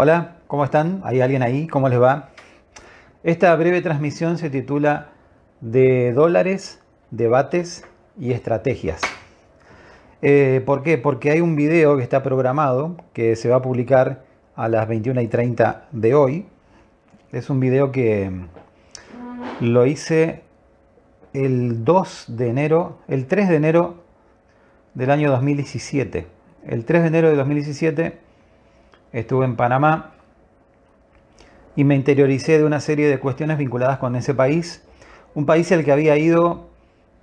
Hola, ¿cómo están? ¿Hay alguien ahí? ¿Cómo les va? Esta breve transmisión se titula De dólares, debates y estrategias. Eh, ¿Por qué? Porque hay un video que está programado que se va a publicar a las 21 y 30 de hoy. Es un video que lo hice el 2 de enero, el 3 de enero del año 2017. El 3 de enero de 2017 estuve en Panamá y me interioricé de una serie de cuestiones vinculadas con ese país, un país al que había ido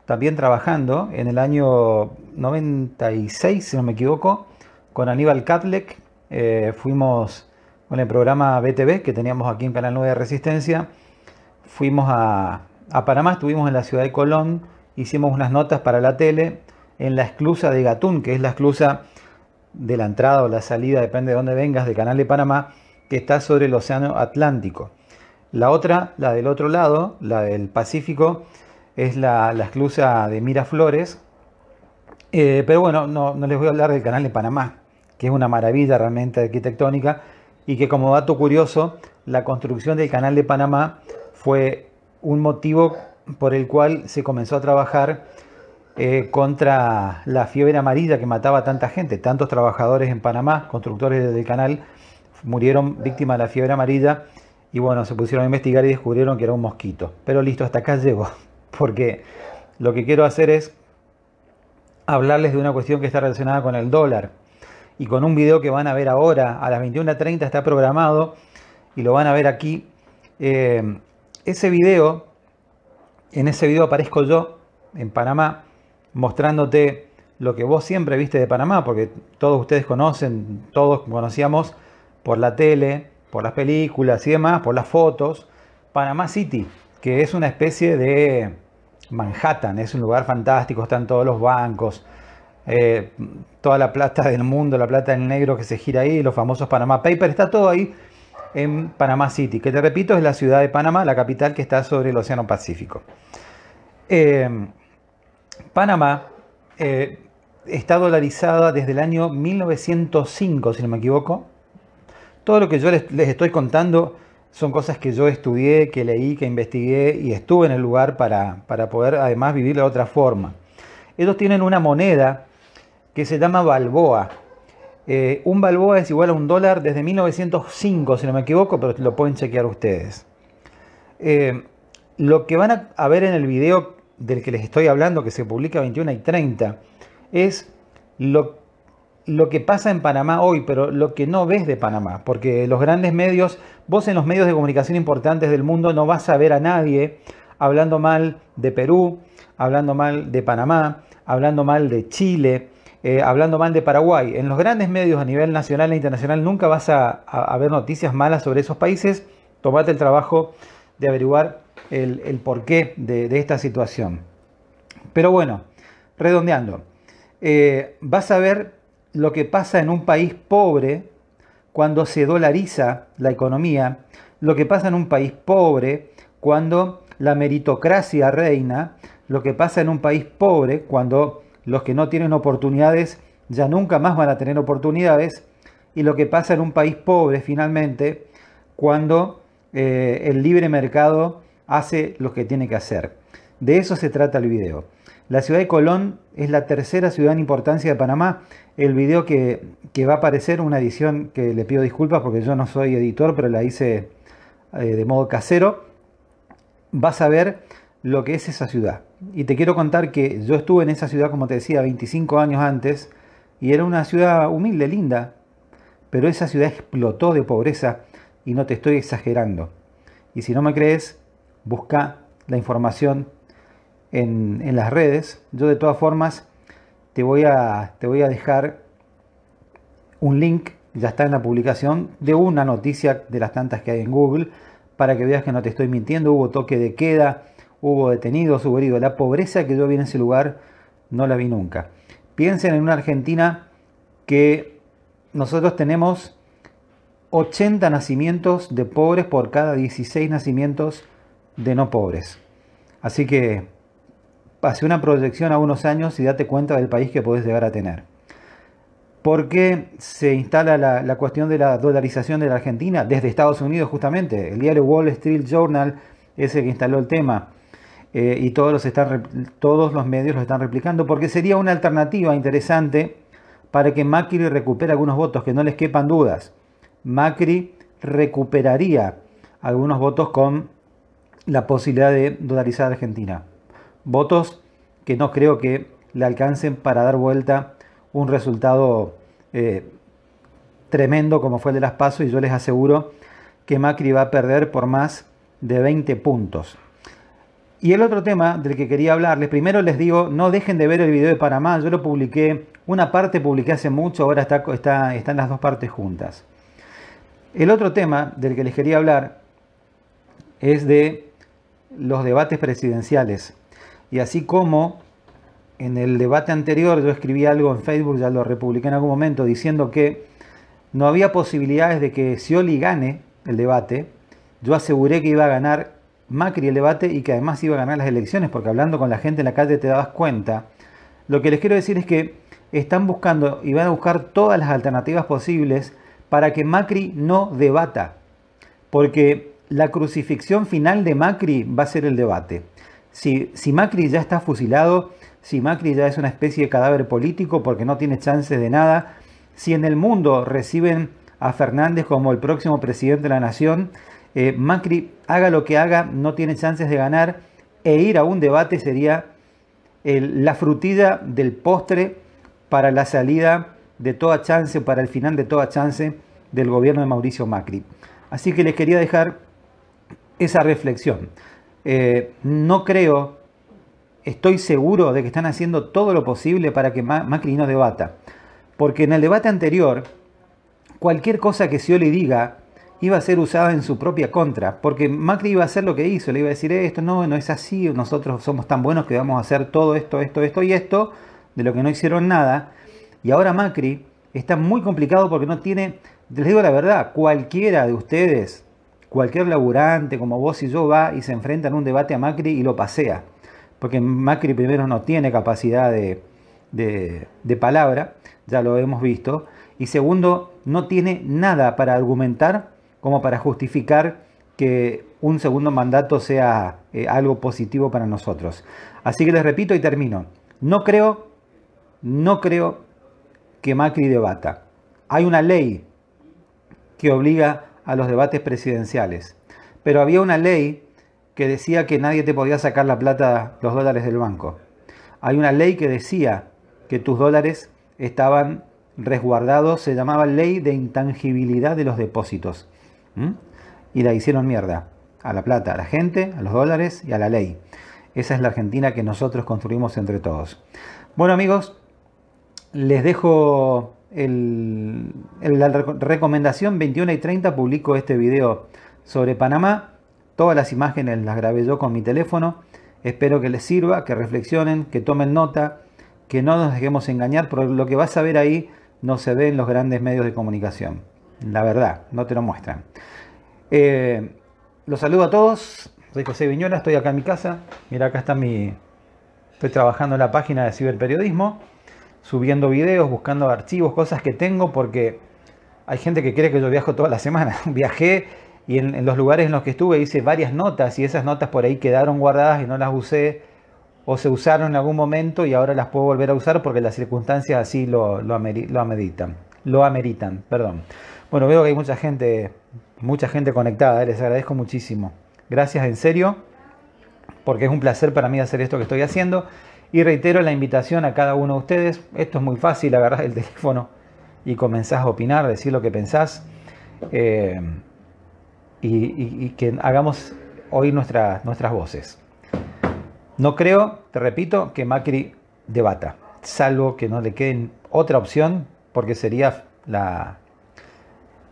también trabajando en el año 96, si no me equivoco, con Aníbal Catlec. Eh, fuimos con el programa BTV que teníamos aquí en Canal 9 de Resistencia. Fuimos a, a Panamá, estuvimos en la ciudad de Colón, hicimos unas notas para la tele en la esclusa de Gatún, que es la esclusa de la entrada o la salida, depende de dónde vengas, del Canal de Panamá, que está sobre el Océano Atlántico. La otra, la del otro lado, la del Pacífico, es la, la esclusa de Miraflores. Eh, pero bueno, no, no les voy a hablar del Canal de Panamá, que es una maravilla realmente arquitectónica y que como dato curioso, la construcción del Canal de Panamá fue un motivo por el cual se comenzó a trabajar eh, contra la fiebre amarilla que mataba tanta gente. Tantos trabajadores en Panamá, constructores del canal, murieron víctimas de la fiebre amarilla y bueno, se pusieron a investigar y descubrieron que era un mosquito. Pero listo, hasta acá llego, porque lo que quiero hacer es hablarles de una cuestión que está relacionada con el dólar y con un video que van a ver ahora a las 21.30 está programado y lo van a ver aquí. Eh, ese video, en ese video aparezco yo en Panamá mostrándote lo que vos siempre viste de Panamá, porque todos ustedes conocen, todos conocíamos por la tele, por las películas y demás, por las fotos, Panamá City, que es una especie de Manhattan, es un lugar fantástico, están todos los bancos, eh, toda la plata del mundo, la plata del negro que se gira ahí, los famosos panamá Papers, está todo ahí en Panamá City, que te repito es la ciudad de Panamá, la capital que está sobre el Océano Pacífico. Eh, Panamá eh, está dolarizada desde el año 1905, si no me equivoco. Todo lo que yo les, estoy contando son cosas que yo estudié, que leí, que investigué y estuve en el lugar para, poder además vivir de otra forma. Ellos tienen una moneda que se llama Balboa. Eh, un Balboa es igual a un dólar desde 1905, si no me equivoco, pero lo pueden chequear ustedes. Eh, lo que van a ver en el video del que les estoy hablando, que se publica 21 y 30, es lo, lo que pasa en Panamá hoy, pero lo que no ves de Panamá, porque los grandes medios, vos en los medios de comunicación importantes del mundo no vas a ver a nadie hablando mal de Perú, hablando mal de Panamá, hablando mal de Chile, eh, hablando mal de Paraguay. En los grandes medios a nivel nacional e internacional nunca vas a, a ver noticias malas sobre esos países. Tomate el trabajo de averiguar el, porqué de, esta situación. Pero bueno, redondeando, eh, vas a ver lo que pasa en un país pobre cuando se dolariza la economía, lo que pasa en un país pobre cuando la meritocracia reina, lo que pasa en un país pobre cuando los que no tienen oportunidades ya nunca más van a tener oportunidades, y lo que pasa en un país pobre finalmente cuando eh, el libre mercado hace lo que tiene que hacer. De eso se trata el video. La ciudad de Colón es la tercera ciudad en importancia de Panamá. El video que, va a aparecer, una edición que le pido disculpas porque yo no soy editor, pero la hice eh, de modo casero, vas a ver lo que es esa ciudad. Y te quiero contar que yo estuve en esa ciudad, como te decía, 25 años antes, y era una ciudad humilde, linda, pero esa ciudad explotó de pobreza y no te estoy exagerando. Y si no me crees, busca la información en, las redes. Yo de todas formas te voy, a, te voy a dejar un link, ya está en la publicación, de una noticia de las tantas que hay en Google, para que veas que no te estoy mintiendo. Hubo toque de queda, hubo detenidos, hubo heridos. La pobreza que yo vi en ese lugar no la vi nunca. Piensen en una Argentina que nosotros tenemos 80 nacimientos de pobres por cada 16 nacimientos de no pobres. Así que hace una proyección a unos años y date cuenta del país que podés llegar a tener. ¿Por qué se instala la, cuestión de la dolarización de la Argentina? Desde Estados Unidos justamente. El diario Wall Street Journal es el que instaló el tema. Eh, y todos los, están, todos los medios lo están replicando porque sería una alternativa interesante para que Macri recupere algunos votos, que no les quepan dudas. Macri recuperaría algunos votos con la posibilidad de dolarizar a Argentina. Votos que no creo que le alcancen para dar vuelta un resultado eh, tremendo como fue el de las pasos y yo les aseguro que Macri va a perder por más de 20 puntos. Y el otro tema del que quería hablarles, primero les digo, no dejen de ver el video de Panamá, yo lo publiqué, una parte publiqué hace mucho, ahora está, están las dos partes juntas. El otro tema del que les quería hablar es de los debates presidenciales. Y así como en el debate anterior yo escribí algo en Facebook, ya lo republiqué en algún momento, diciendo que no había posibilidades de que Oli gane el debate, yo aseguré que iba a ganar Macri el debate y que además iba a ganar las elecciones, porque hablando con la gente en la calle te dabas cuenta. Lo que les quiero decir es que están buscando y van a buscar todas las alternativas posibles para que Macri no debata, porque la crucifixión final de Macri va a ser el debate. Si, Macri ya está fusilado, si Macri ya es una especie de cadáver político porque no tiene chances de nada, si en el mundo reciben a Fernández como el próximo presidente de la nación, eh, Macri, haga lo que haga, no tiene chances de ganar e ir a un debate sería la frutilla del postre para la salida de toda chance, para el final de toda chance del gobierno de Mauricio Macri. Así que les quería dejar esa reflexión. Eh, no creo, estoy seguro de que están haciendo todo lo posible para que Macri no debata. Porque en el debate anterior, cualquier cosa que le diga iba a ser usada en su propia contra, porque Macri iba a hacer lo que hizo, le iba a decir eh, esto, no, no es así, nosotros somos tan buenos que vamos a hacer todo esto, esto, esto y esto, de lo que no hicieron nada. Y ahora Macri está muy complicado porque no tiene, les digo la verdad, cualquiera de ustedes cualquier laburante como vos y yo va y se enfrenta en un debate a Macri y lo pasea. Porque Macri primero no tiene capacidad de, palabra, ya lo hemos visto. Y segundo, no tiene nada para argumentar como para justificar que un segundo mandato sea eh, algo positivo para nosotros. Así que les repito y termino. No creo, no creo que Macri debata. Hay una ley que obliga a los debates presidenciales. Pero había una ley que decía que nadie te podía sacar la plata, los dólares del banco. Hay una ley que decía que tus dólares estaban resguardados, se llamaba ley de intangibilidad de los depósitos. Y la hicieron mierda a la plata, a la gente, a los dólares y a la ley. Esa es la Argentina que nosotros construimos entre todos. Bueno amigos, les dejo la recomendación 21 y 30 publico este video sobre Panamá. Todas las imágenes las grabé yo con mi teléfono. Espero que les sirva, que reflexionen, que tomen nota, que no nos dejemos engañar, porque lo que vas a ver ahí no se ve en los grandes medios de comunicación. La verdad, no te lo muestran. Eh, los saludo a todos. Soy José Viñola, estoy acá en mi casa. Mira, acá está mi. Estoy trabajando en la página de ciberperiodismo subiendo videos, buscando archivos, cosas que tengo, porque hay gente que cree que yo viajo toda la semana. Viajé y en, los lugares en los que estuve hice varias notas y esas notas por ahí quedaron guardadas y no las usé o se usaron en algún momento y ahora las puedo volver a usar porque las circunstancias así lo, lo, lo ameritan. perdón. Bueno, veo que hay mucha gente, mucha gente conectada, eh, les agradezco muchísimo. Gracias en serio, porque es un placer para mí hacer esto que estoy haciendo y reitero la invitación a cada uno de ustedes. Esto es muy fácil, agarrás el teléfono y comenzás a opinar, decir lo que pensás. Eh, y, que hagamos oír nuestras voces. No creo, te repito, que Macri debata, salvo que no le quede otra opción, porque sería la,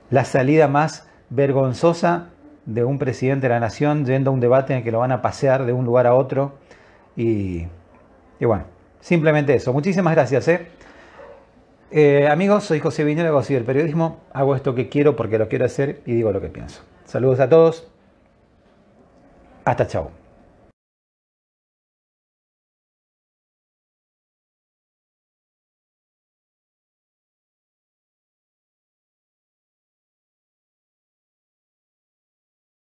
la salida más vergonzosa de un presidente de la nación yendo a un debate en el que lo van a pasear de un lugar a otro y y bueno, simplemente eso. Muchísimas gracias. ¿eh? Eh, amigos, soy José Viñera, hago así del periodismo. Hago esto que quiero porque lo quiero hacer y digo lo que pienso. Saludos a todos. Hasta chao.